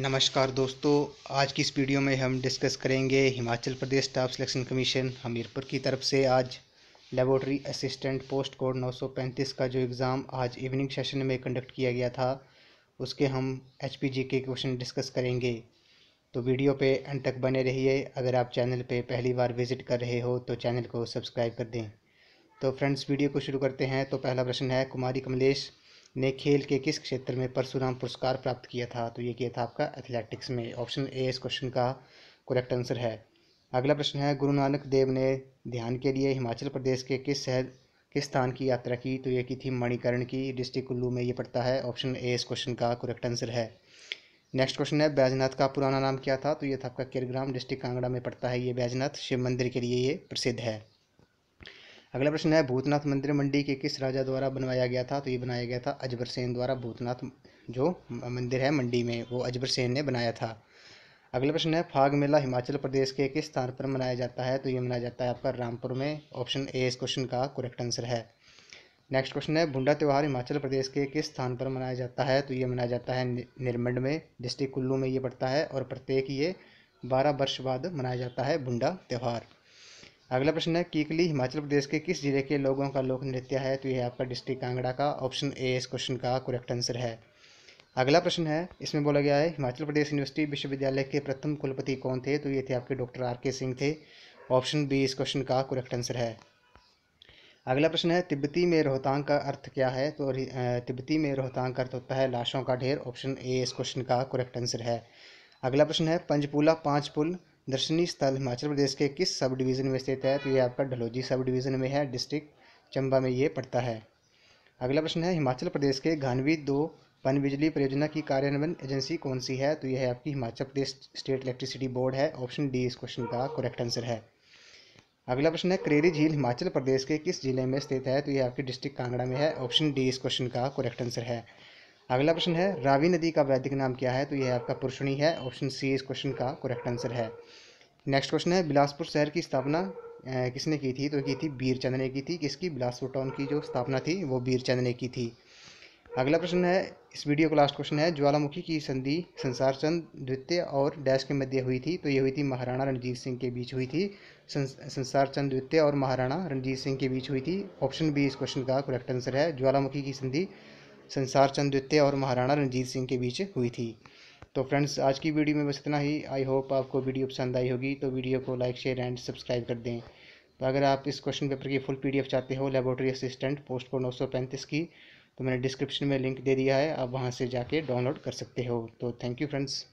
नमस्कार दोस्तों आज की इस वीडियो में हम डिस्कस करेंगे Himachal Pradesh staff selection commission Hamirpur की तरफ से आज लेबोरेटरी असिस्टेंट पोस्ट कोड 935 का जो एग्ज़ाम आज इवनिंग सेशन में कंडक्ट किया गया था उसके हम एच पी जी के क्वेश्चन डिस्कस करेंगे तो वीडियो पे एंड तक बने रहिए अगर आप चैनल पे पहली बार विजिट कर रहे हो तो चैनल को सब्सक्राइब कर दें तो फ्रेंड्स वीडियो को शुरू करते हैं तो पहला प्रश्न है कुमारी कमलेश ने खेल के किस क्षेत्र में परशुराम पुरस्कार प्राप्त किया था तो ये किया था आपका एथलेटिक्स में ऑप्शन ए इस क्वेश्चन का करेक्ट आंसर है अगला प्रश्न है गुरु नानक देव ने ध्यान के लिए हिमाचल प्रदेश के किस शहर किस स्थान की यात्रा की तो ये की थी मणिकरण की डिस्ट्रिक्ट कुल्लू में ये पड़ता है ऑप्शन ए इस क्वेश्चन का करेक्ट आंसर है नेक्स्ट क्वेश्चन है बैजनाथ का पुराना नाम क्या था तो ये था आपका किरग्राम डिस्ट्रिक्ट कांगड़ा में पड़ता है ये बैजनाथ शिव मंदिर के लिए ये प्रसिद्ध है अगला प्रश्न है भूतनाथ मंदिर मंडी के किस राजा द्वारा बनवाया गया था तो ये बनाया गया था अजबर सेन द्वारा भूतनाथ जो मंदिर है मंडी में वो अजबर सेन ने बनाया था अगला प्रश्न है फाग मेला हिमाचल प्रदेश के किस स्थान पर मनाया जाता है तो ये मनाया जाता है आपका रामपुर में ऑप्शन ए इस क्वेश्चन का करेक्ट आंसर है नेक्स्ट क्वेश्चन है बुंडा त्यौहार हिमाचल प्रदेश के किस स्थान पर मनाया जाता है तो ये मनाया जाता है निर्मंड में डिस्ट्रिक्ट कुल्लू में ये पड़ता है और प्रत्येक ये बारह वर्ष बाद मनाया जाता है बुंडा त्यौहार अगला प्रश्न है कीकली हिमाचल प्रदेश के किस जिले के लोगों का लोक नृत्य है तो यह आपका डिस्ट्रिक्ट कांगड़ा का ऑप्शन ए इस क्वेश्चन का करेक्ट आंसर है अगला प्रश्न है इसमें बोला गया है हिमाचल प्रदेश यूनिवर्सिटी विश्वविद्यालय के प्रथम कुलपति कौन थे तो ये थे आपके डॉक्टर आर के सिंह थे ऑप्शन बी इस क्वेश्चन का करेक्ट आंसर है अगला प्रश्न है तिब्बती में रोहतांग का अर्थ क्या है तो तिब्बती में रोहतांग का अर्थ होता है लाशों का ढेर ऑप्शन ए इस क्वेश्चन का करेक्ट आंसर है अगला प्रश्न है पंचपुला पाँच पुल दर्शनीय स्थल हिमाचल प्रदेश के किस सब डिवीज़न में स्थित है तो ये आपका डलहौजी सब डिवीज़न में है डिस्ट्रिक्ट चंबा में ये पड़ता है अगला प्रश्न है हिमाचल प्रदेश के घानवी दो पन बिजली परियोजना की कार्यान्वयन एजेंसी कौन सी है तो यह है आपकी Himachal Pradesh state electricity board है ऑप्शन डी इस क्वेश्चन का करेक्ट आंसर है अगला प्रश्न है करेरी झील हिमाचल प्रदेश के किस जिले में स्थित है तो यह आपकी डिस्ट्रिक्ट कांगड़ा में है ऑप्शन डी इस क्वेश्चन का करेक्ट आंसर है अगला प्रश्न है रावी नदी का वैदिक नाम क्या है तो यह आपका पुरुषणी है ऑप्शन सी इस क्वेश्चन का करेक्ट आंसर है नेक्स्ट क्वेश्चन है बिलासपुर शहर की स्थापना किसने की थी तो की थी बीरचंद ने की थी किसकी बिलासपुर टाउन की जो स्थापना थी वो बीरचंद ने की थी अगला प्रश्न है इस वीडियो का लास्ट क्वेश्चन है ज्वालामुखी की संधि संसार चंद द्वितीय और डैश के मध्य हुई थी तो ये हुई थी महाराणा रणजीत सिंह के बीच हुई थी संसार चंद द्वितीय और महाराणा रणजीत सिंह के बीच हुई थी ऑप्शन बी इस क्वेश्चन का करेक्ट आंसर है ज्वालामुखी की संधि संसार चंद द्वितीय और महाराणा रणजीत सिंह के बीच हुई थी तो फ्रेंड्स आज की वीडियो में बस इतना ही आई होप आपको वीडियो पसंद आई होगी तो वीडियो को लाइक शेयर एंड सब्सक्राइब कर दें तो अगर आप इस क्वेश्चन पेपर की फुल पीडीएफ चाहते हो लेबोरेटरी असिस्टेंट पोस्ट को नौ सौ पैंतीस की तो मैंने डिस्क्रिप्शन में लिंक दे दिया है आप वहाँ से जाके डाउनलोड कर सकते हो तो थैंक यू फ्रेंड्स